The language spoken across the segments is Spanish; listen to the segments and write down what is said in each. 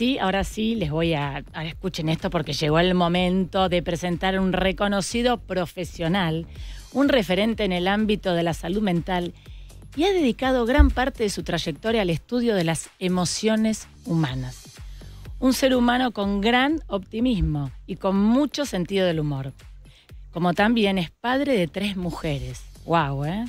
sí, ahora sí les voy a, ahora escuchen esto porque llegó el momento de presentar un reconocido profesional, un referente en el ámbito de la salud mental y ha dedicado gran parte de su trayectoria al estudio de las emociones humanas. Un ser humano con gran optimismo y con mucho sentido del humor. Como también es padre de tres mujeres. ¡Wow! ¿eh?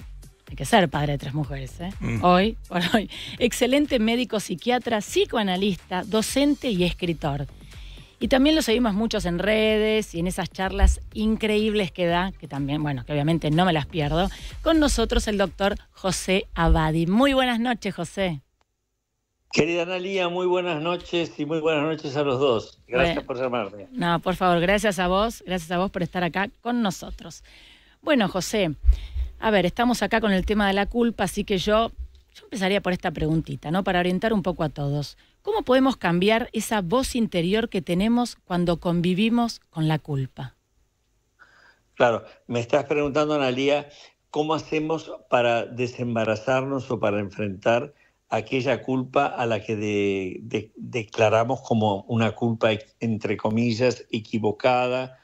Hay que ser padre de tres mujeres, ¿eh? mm. Hoy, por hoy. Excelente médico, psiquiatra, psicoanalista, docente y escritor. Y también lo seguimos muchos en redes y en esas charlas increíbles que da, que también, bueno, que obviamente no me las pierdo, con nosotros el doctor José Abadi. Muy buenas noches, José. Querida Analia, muy buenas noches y muy buenas noches a los dos. Gracias por llamarme. No, por favor, gracias a vos, gracias a vos por estar acá con nosotros. Bueno, José, a ver, estamos acá con el tema de la culpa, así que yo, yo empezaría por esta preguntita, ¿no? Para orientar un poco a todos. ¿Cómo podemos cambiar esa voz interior que tenemos cuando convivimos con la culpa? Claro, me estás preguntando, Analía, ¿cómo hacemos para desembarazarnos o para enfrentar aquella culpa a la que declaramos como una culpa, entre comillas, equivocada,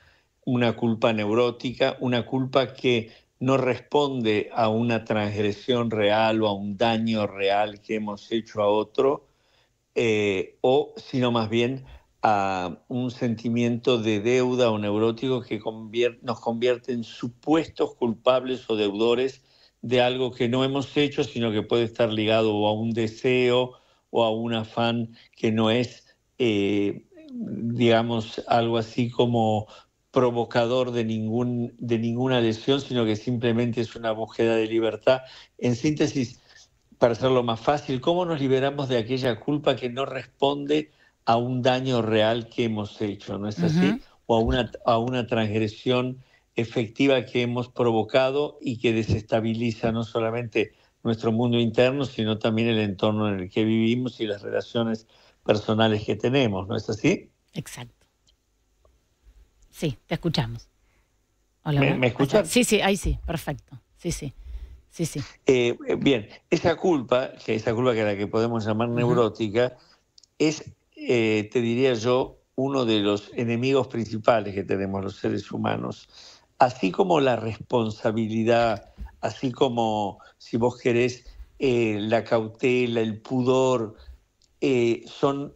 una culpa neurótica, una culpa que no responde a una transgresión real o a un daño real que hemos hecho a otro, eh, o sino más bien a un sentimiento de deuda o neurótico que nos convierte en supuestos culpables o deudores de algo que no hemos hecho, sino que puede estar ligado a un deseo o a un afán que no es, eh, digamos, algo así como provocador de, ningún, de ninguna lesión, sino que simplemente es una búsqueda de libertad. En síntesis, para hacerlo más fácil, ¿cómo nos liberamos de aquella culpa que no responde a un daño real que hemos hecho? ¿No es así? O a una, a una transgresión efectiva que hemos provocado y que desestabiliza no solamente nuestro mundo interno, sino también el entorno en el que vivimos y las relaciones personales que tenemos, ¿no es así? Exacto. Sí, te escuchamos. ¿Me, escuchas? sí, sí, ahí sí, perfecto. Sí, sí. Sí, sí. Eh, eh, bien, esa culpa, que esa culpa que la que podemos llamar neurótica, es, eh, te diría yo, uno de los enemigos principales que tenemos los seres humanos. Así como la responsabilidad, así como, si vos querés, la cautela, el pudor, son,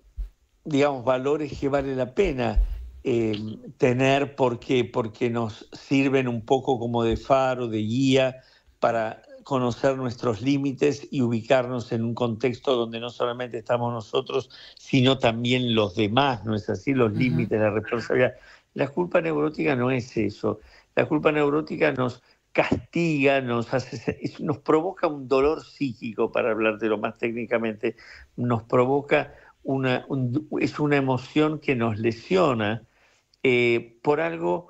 digamos, valores que vale la pena eh, tener porque, porque nos sirven un poco como de faro, de guía para conocer nuestros límites y ubicarnos en un contexto donde no solamente estamos nosotros, sino también los demás, ¿no es así? Los límites, la responsabilidad. La culpa neurótica no es eso. La culpa neurótica nos castiga, nos, hace, nos provoca un dolor psíquico, para hablar de lo más técnicamente, nos provoca una, es una emoción que nos lesiona eh, por algo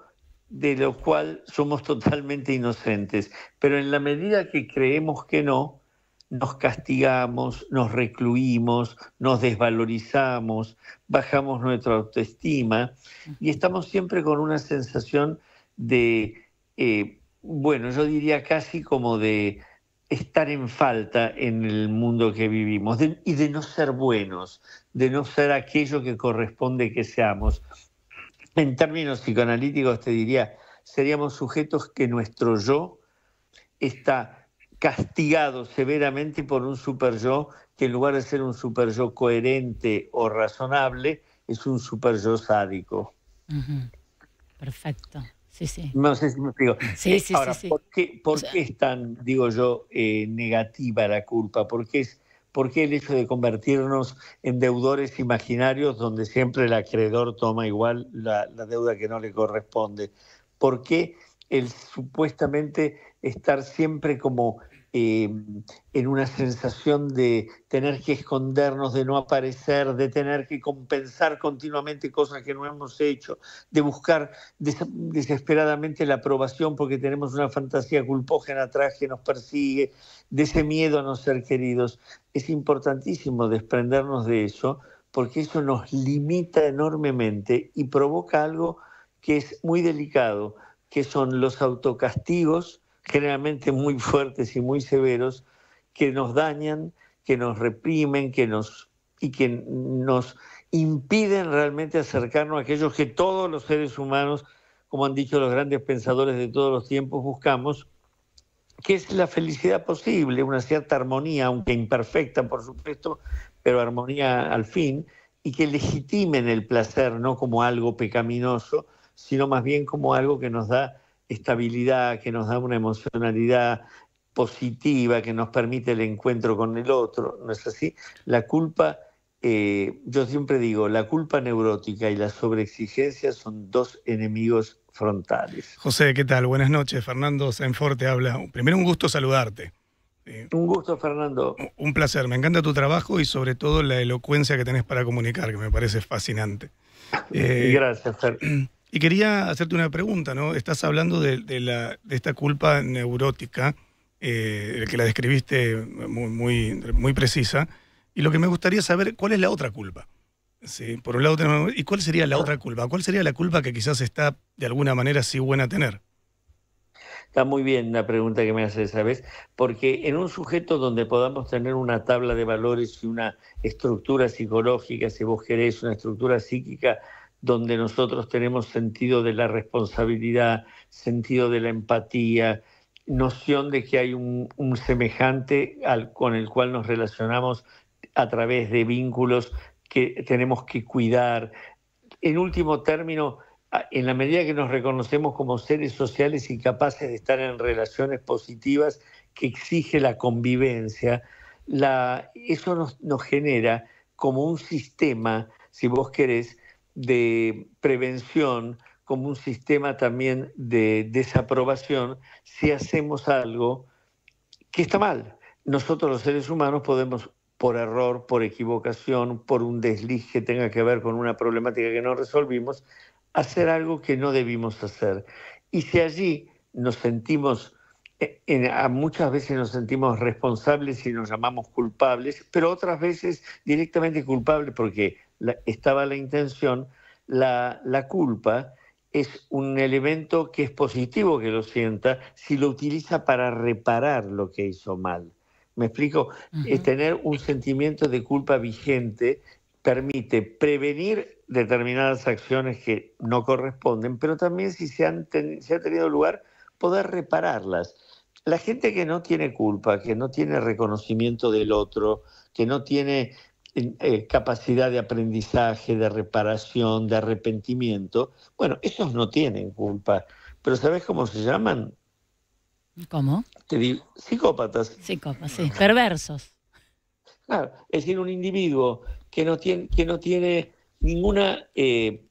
de lo cual somos totalmente inocentes. Pero en la medida que creemos que no, nos castigamos, nos recluimos, nos desvalorizamos, bajamos nuestra autoestima y estamos siempre con una sensación de, eh, bueno, yo diría casi como de estar en falta en el mundo que vivimos y de no ser buenos, de no ser aquello que corresponde que seamos. en términos psicoanalíticos te diría, seríamos sujetos que nuestro yo está castigado severamente por un super yo que en lugar de ser un super yo coherente o razonable, es un super yo sádico. Perfecto. Sí, No sé si me explico. Sí, sí, sí, ¿por, qué, es tan, digo yo, eh, negativa la culpa? Porque es ¿Por qué el hecho de convertirnos en deudores imaginarios donde siempre el acreedor toma igual la, deuda que no le corresponde? ¿Por qué el supuestamente estar siempre como em, en una sensación de tener que escondernos, de no aparecer, de tener que compensar continuamente cosas que no hemos hecho, de buscar desesperadamente la aprobación porque tenemos una fantasía culpógena atrás que nos persigue, de ese miedo a no ser queridos. Es importantísimo desprendernos de eso porque eso nos limita enormemente y provoca algo que es muy delicado, que son los autocastigos, generalmente muy fuertes y muy severos, que nos dañan, que nos reprimen, que nos y que nos impiden realmente acercarnos a aquellos que todos los seres humanos, como han dicho los grandes pensadores de todos los tiempos, buscamos, que es la felicidad posible, una cierta armonía, aunque imperfecta, por supuesto, pero armonía al fin, y que legitimen el placer no como algo pecaminoso, sino más bien como algo que nos da estabilidad, que nos da una emocionalidad positiva, que nos permite el encuentro con el otro, ¿no es así? La culpa, eh, yo siempre digo, la culpa neurótica y la sobreexigencia son dos enemigos frontales. José, ¿qué tal? Buenas noches. Fernando Sanforte habla. Primero un gusto saludarte. un gusto, Fernando. Un placer. Me encanta tu trabajo y sobre todo la elocuencia que tenés para comunicar, que me parece fascinante. Eh, Gracias, Fernando. Y quería hacerte una pregunta, ¿no? Estás hablando de, esta culpa neurótica, eh, que la describiste muy, muy, precisa, y lo que me gustaría saber, ¿cuál es la otra culpa? por un lado ¿Y cuál sería la otra culpa? ¿Cuál sería la culpa que quizás está de alguna manera sí buena tener? Está muy bien la pregunta que me haces, ¿sabes? Porque en un sujeto donde podamos tener una tabla de valores y una estructura psicológica, si vos querés, una estructura psíquica donde nosotros tenemos sentido de la responsabilidad, sentido de la empatía, noción de que hay un, semejante con el cual nos relacionamos a través de vínculos que tenemos que cuidar. En último término, en la medida que nos reconocemos como seres sociales y capaces de estar en relaciones positivas que exige la convivencia, eso nos genera como un sistema, si vos querés, de prevención como un sistema también de desaprobación si hacemos algo que está mal. Nosotros los seres humanos podemos, por error, por equivocación, por un desliz que tenga que ver con una problemática que no resolvimos, hacer algo que no debimos hacer. Y si allí nos sentimos, eh, muchas veces nos sentimos responsables y nos llamamos culpables, pero otras veces directamente culpables porque estaba la intención, la, la culpa es un elemento que es positivo que lo sienta si lo utiliza para reparar lo que hizo mal. ¿Me explico? es tener un sentimiento de culpa vigente permite prevenir determinadas acciones que no corresponden, pero también si se se ha tenido lugar, poder repararlas. La gente que no tiene culpa, que no tiene reconocimiento del otro, que no tiene eh, capacidad de aprendizaje, de reparación, de arrepentimiento. Bueno, esos no tienen culpa. Pero ¿sabes cómo se llaman? ¿Cómo? psicópatas. Psicópatas, sí, perversos. Claro, es decir, un individuo que no tiene, que no tiene ninguna eh,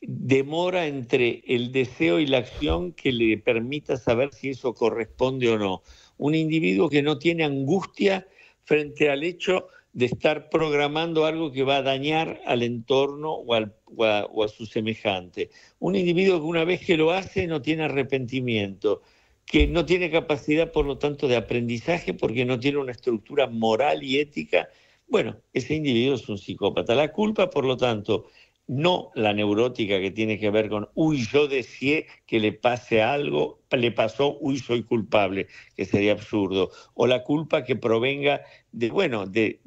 demora entre el deseo y la acción que le permita saber si eso corresponde o no. Un individuo que no tiene angustia frente al hecho de estar programando algo que va a dañar al entorno o, al, a, a, su semejante. Un individuo que una vez que lo hace no tiene arrepentimiento, que no tiene capacidad, por lo tanto, de aprendizaje porque no tiene una estructura moral y ética. Bueno, ese individuo es un psicópata. La culpa, por lo tanto, no la neurótica que tiene que ver con, uy, yo decía que le pase algo, le pasó, uy, soy culpable, que sería absurdo, o la culpa que provenga de, bueno, de,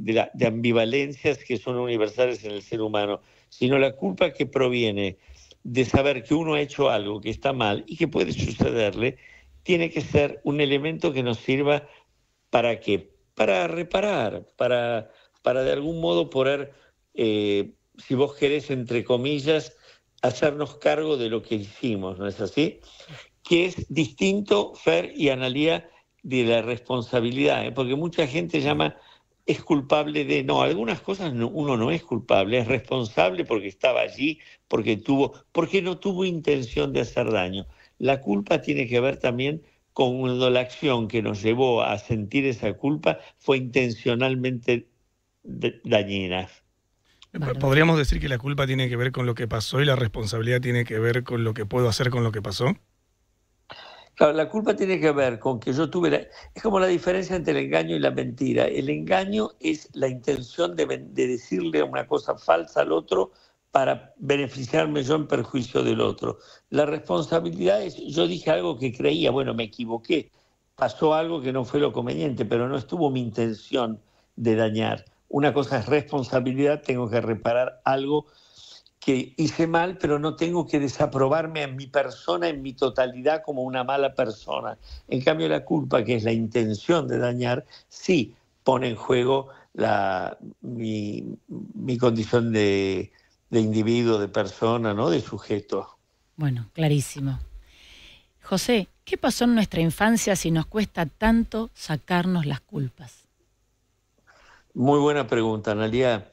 ambivalencias que son universales en el ser humano, sino la culpa que proviene de saber que uno ha hecho algo que está mal y que puede sucederle, tiene que ser un elemento que nos sirva para qué? Para reparar, para, para de algún modo poder... Eh, si vos querés, entre comillas, hacernos cargo de lo que hicimos, ¿no es así? Que es distinto, Fer y Analía, de la responsabilidad, ¿eh? porque mucha gente llama es culpable de, no, algunas cosas uno no es culpable, es responsable porque estaba allí, porque tuvo, porque no tuvo intención de hacer daño. La culpa tiene que ver también con cuando la acción que nos llevó a sentir esa culpa fue intencionalmente dañina. ¿Podríamos decir que la culpa tiene que ver con lo que pasó y la responsabilidad tiene que ver con lo que puedo hacer con lo que pasó? Claro, la culpa tiene que ver con que yo tuve la... Es como la diferencia entre el engaño y la mentira. El engaño es la intención de decirle una cosa falsa al otro para beneficiarme yo en perjuicio del otro. La responsabilidad es, yo dije algo que creía, bueno, me equivoqué, pasó algo que no fue lo conveniente, pero no estuvo mi intención de dañar. Una cosa es responsabilidad, tengo que reparar algo que hice mal, pero no tengo que desaprobarme a mi persona en mi totalidad como una mala persona. En cambio, la culpa, que es la intención de dañar, sí pone en juego la, mi, condición de, de, individuo, de persona, ¿no? de sujeto. Bueno, clarísimo. José, ¿qué pasó en nuestra infancia si nos cuesta tanto sacarnos las culpas? Muy buena pregunta, Analia.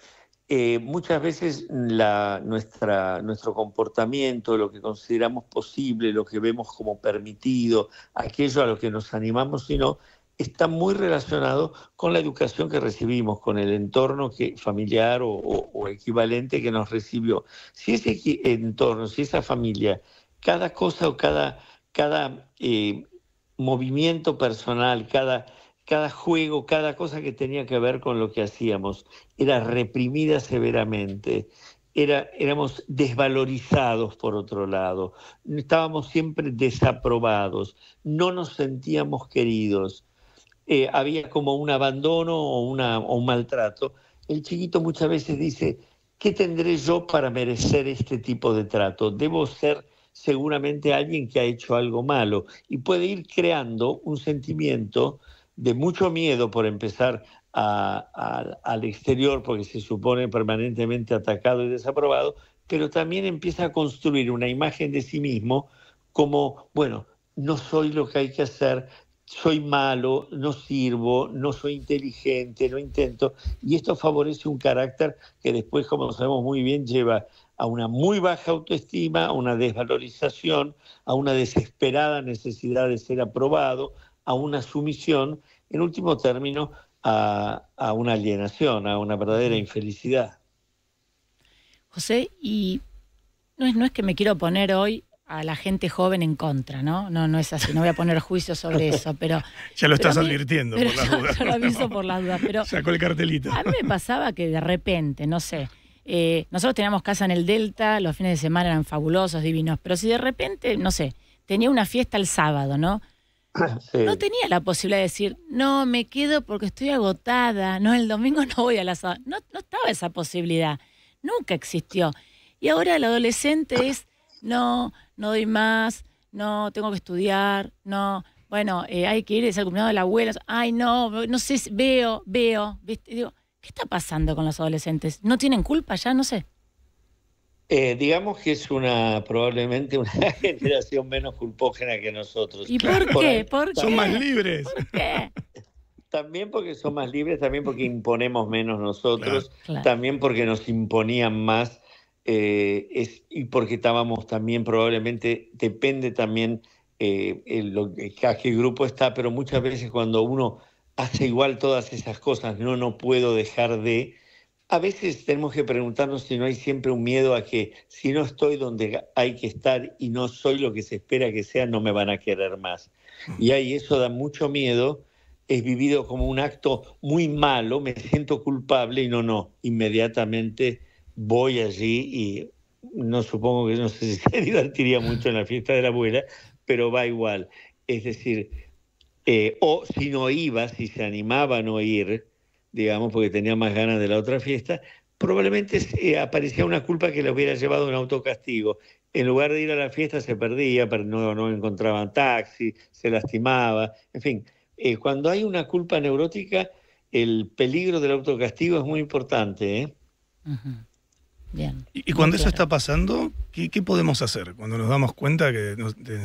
Eh, muchas veces nuestra, nuestro comportamiento, lo que consideramos posible, lo que vemos como permitido, aquello a lo que nos animamos, no, está muy relacionado con la educación que recibimos, con el entorno que, familiar o, equivalente que nos recibió. Si ese entorno, si esa familia, cada cosa o cada, cada eh, movimiento personal, cada cada juego, cada cosa que tenía que ver con lo que hacíamos, era reprimida severamente. Era, éramos desvalorizados por otro lado, estábamos siempre desaprobados, no nos sentíamos queridos, eh, había como un abandono o, o un maltrato. El chiquito muchas veces dice, ¿qué tendré yo para merecer este tipo de trato? Debo ser seguramente alguien que ha hecho algo malo y puede ir creando un sentimiento de mucho miedo por empezar al exterior, porque se supone permanentemente atacado y desaprobado, pero también empieza a construir una imagen de sí mismo como, bueno, no soy lo que hay que hacer, soy malo, no sirvo, no soy inteligente, no intento, y esto favorece un carácter que después, como sabemos muy bien, lleva a una muy baja autoestima, a una desvalorización, a una desesperada necesidad de ser aprobado, a una sumisión, en último término, a, una alienación, a una verdadera infelicidad. José, y no es, no es que me quiero poner hoy a la gente joven en contra, ¿no? No, no es así, no voy a poner juicio sobre eso, pero... ya lo estás advirtiendo por las dudas. lo aviso por las dudas, pero... Sacó el cartelito. a mí me pasaba que de repente, no sé, eh, nosotros teníamos casa en el Delta, los fines de semana eran fabulosos, divinos, pero si de repente, no sé, tenía una fiesta el sábado, ¿no? No tenía la posibilidad de decir, no, me quedo porque estoy agotada, no, el domingo no voy a la sala. No, estaba esa posibilidad, nunca existió. Y ahora el adolescente es, no, no doy más, no, tengo que estudiar, no, bueno, eh, hay que ir, es el cumpleaños de la abuela, ay, no, no sé, veo, veo, ¿viste? digo, ¿qué está pasando con los adolescentes? ¿No tienen culpa ya? No sé. Eh, digamos que es una probablemente una generación menos culpógena que nosotros. ¿Y por, qué? Son más libres. También porque son más libres, también porque imponemos menos nosotros, también porque nos imponían más eh, y porque estábamos también probablemente, depende también eh, el, eh, a qué grupo está, pero muchas veces cuando uno hace igual todas esas cosas, no, no puedo dejar de a veces tenemos que preguntarnos si no hay siempre un miedo a que si no estoy donde hay que estar y no soy lo que se espera que sea, no me van a querer más. Y ahí eso da mucho miedo, es vivido como un acto muy malo, me siento culpable y no, no, inmediatamente voy allí y no supongo que no sé si se divertiría mucho en la fiesta de la abuela, pero va igual. Es decir, eh, o si no iba, si se animaba a no ir, digamos, porque tenía más ganas de la otra fiesta, probablemente eh, aparecía una culpa que le hubiera llevado un autocastigo. En lugar de ir a la fiesta se perdía, pero no, no encontraban taxi, se lastimaba, en fin. Eh, cuando hay una culpa neurótica, el peligro del autocastigo es muy importante. ¿eh? Bien. Y, cuando eso está pasando, ¿qué, podemos hacer? Cuando nos damos cuenta que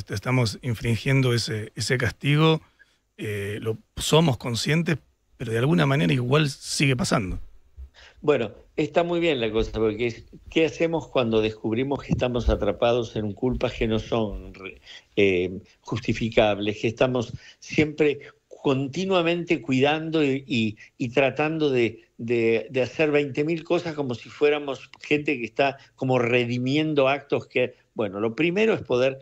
estamos infringiendo ese, ese castigo, ¿lo somos conscientes? pero de alguna manera igual sigue pasando. Bueno, está muy bien la cosa, porque ¿qué hacemos cuando descubrimos que estamos atrapados en culpas que no son eh, justificables, que estamos siempre continuamente cuidando y, tratando de, de hacer 20.000 cosas como si fuéramos gente que está como redimiendo actos que, bueno, lo primero es poder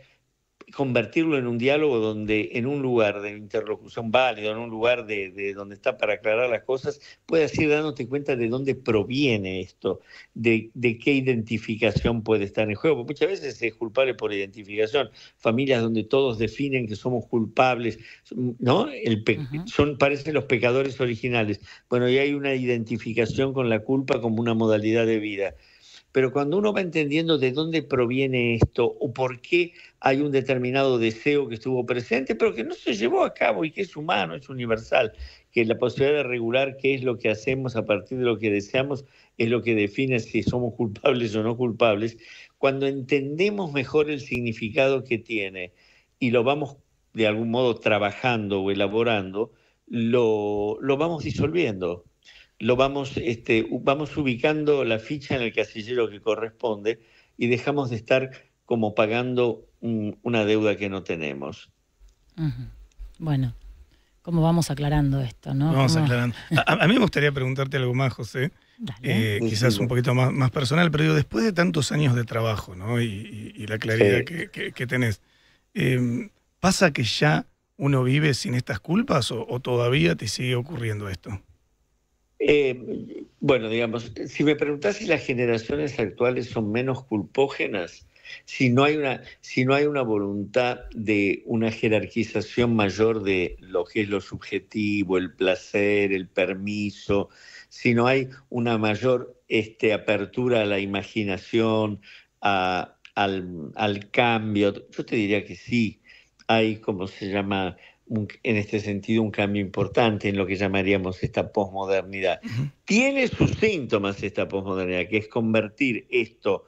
convertirlo en un diálogo donde en un lugar de interlocución válido, en un lugar de, donde está para aclarar las cosas, puede ir dándote cuenta de dónde proviene esto, de, qué identificación puede estar en juego. Porque muchas veces es culpable por identificación. Familias donde todos definen que somos culpables, ¿no? Son, parecen los pecadores originales. Bueno, y hay una identificación con la culpa como una modalidad de vida. Pero cuando uno va entendiendo de dónde proviene esto o por qué hay un determinado deseo que estuvo presente, pero que no se llevó a cabo y que es humano, es universal, que la posibilidad de regular qué es lo que hacemos a partir de lo que deseamos es lo que define si somos culpables o no culpables, cuando entendemos mejor el significado que tiene y lo vamos de algún modo trabajando o elaborando, lo, lo vamos disolviendo lo vamos, este, vamos ubicando la ficha en el casillero que corresponde y dejamos de estar como pagando una deuda que no tenemos. Bueno, ¿cómo vamos aclarando esto? ¿no? Vamos aclarando. A, mí me gustaría preguntarte algo más, José. Eh, quizás un poquito más, más, personal, pero después de tantos años de trabajo ¿no? y, la claridad que, tenés, em, ¿pasa que ya uno vive sin estas culpas o todavía te sigue ocurriendo esto? Eh, bueno, digamos, si me preguntas si las generaciones actuales son menos culpógenas, si no hay una, si no hay una voluntad de una jerarquización mayor de lo que es lo subjetivo, el placer, el permiso, si no hay una mayor este, apertura a la imaginación, al, al, cambio, yo te diría que sí, hay como se llama en este sentido un cambio importante en lo que llamaríamos esta posmodernidad. Tiene sus síntomas esta posmodernidad, que es convertir esto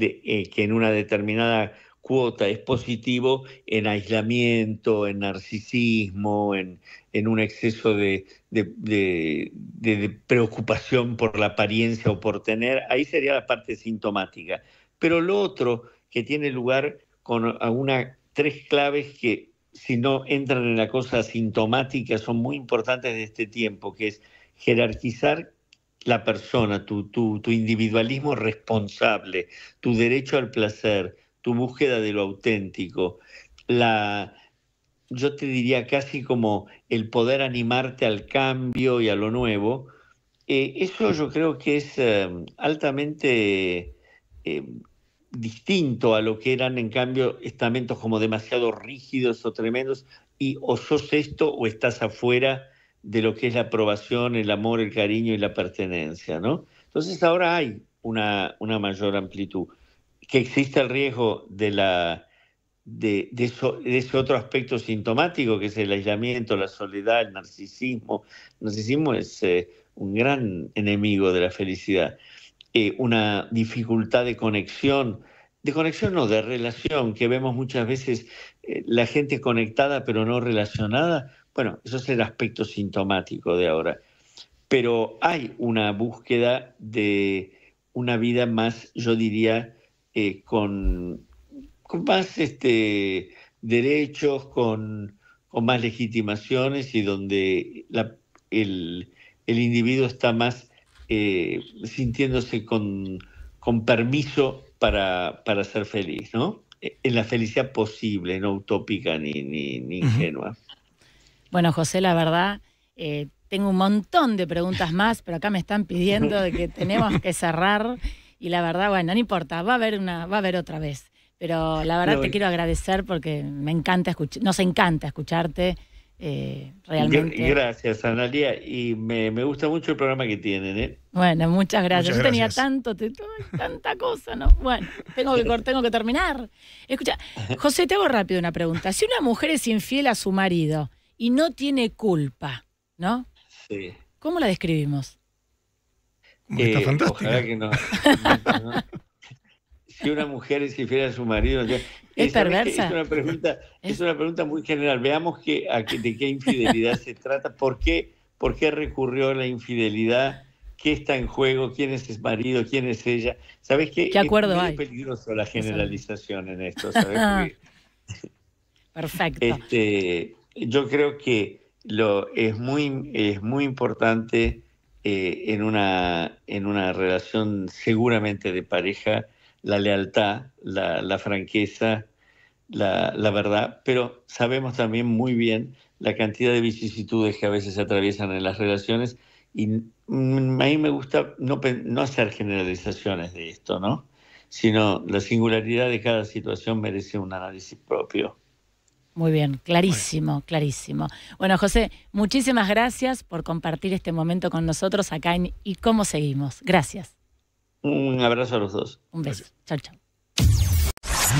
eh, que en una determinada cuota es positivo en aislamiento, en narcisismo, en, en un exceso de, de, preocupación por la apariencia o por tener, ahí sería la parte sintomática. Pero lo otro que tiene lugar con algunas tres claves que si no entran en la cosa sintomática, son muy importantes de este tiempo, que es jerarquizar la persona, tu, individualismo responsable, tu derecho al placer, tu búsqueda de lo auténtico, la, yo te diría casi como el poder animarte al cambio y a lo nuevo, eh, eso yo creo que es eh, altamente eh, distinto a lo que eran, en cambio, estamentos como demasiado rígidos o tremendos, y o sos esto o estás afuera de lo que es la aprobación, el amor, el cariño y la pertenencia, ¿no? Entonces ahora hay una, mayor amplitud. Que existe el riesgo de, la, de, ese otro aspecto sintomático que es el aislamiento, la soledad, el narcisismo. El narcisismo es eh, un gran enemigo de la felicidad. Eh, una dificultad de conexión, de conexión no, de relación, que vemos muchas veces eh, la gente conectada pero no relacionada, bueno, eso es el aspecto sintomático de ahora. Pero hay una búsqueda de una vida más, yo diría, eh, con, más este, derechos, con, más legitimaciones y donde el, el individuo está más eh, sintiéndose con, permiso para, ser feliz, ¿no? Eh, en la felicidad posible, no utópica ni, ni, ingenua. Bueno, José, la verdad, eh, tengo un montón de preguntas más, pero acá me están pidiendo que tenemos que cerrar y la verdad, bueno, no importa, va a haber una, va a haber otra vez. Pero la verdad te quiero agradecer porque me encanta escuchar, nos encanta escucharte eh, realmente. Gracias, Analia. Y me, gusta mucho el programa que tienen. ¿eh? Bueno, muchas gracias. Yo tenía tanto, tanta cosa, ¿no? Bueno, tengo que, tengo que terminar. Escucha, José, te hago rápido una pregunta. Si una mujer es infiel a su marido y no tiene culpa, ¿no? Sí. ¿Cómo la describimos? está eh, fantástica que una mujer es infiel a su marido. es, una, pregunta, es una pregunta muy general. Veamos que, de qué infidelidad se trata, por qué, por qué recurrió la infidelidad, qué está en juego, quién es su marido, quién es ella. ¿Sabes qué? acuerdo es muy peligroso la generalización en esto. Perfecto. Este, yo creo que lo, es, muy, es muy importante eh, en, una, en una relación seguramente de pareja la lealtad, la, franqueza, la, verdad, pero sabemos también muy bien la cantidad de vicisitudes que a veces se atraviesan en las relaciones y mm, a mí me gusta no, no hacer generalizaciones de esto, ¿no? sino la singularidad de cada situación merece un análisis propio. Muy bien, clarísimo, clarísimo. Bueno, José, muchísimas gracias por compartir este momento con nosotros acá ¿Y cómo seguimos? Gracias. Un abrazo a los dos. Un beso. Chao, chao.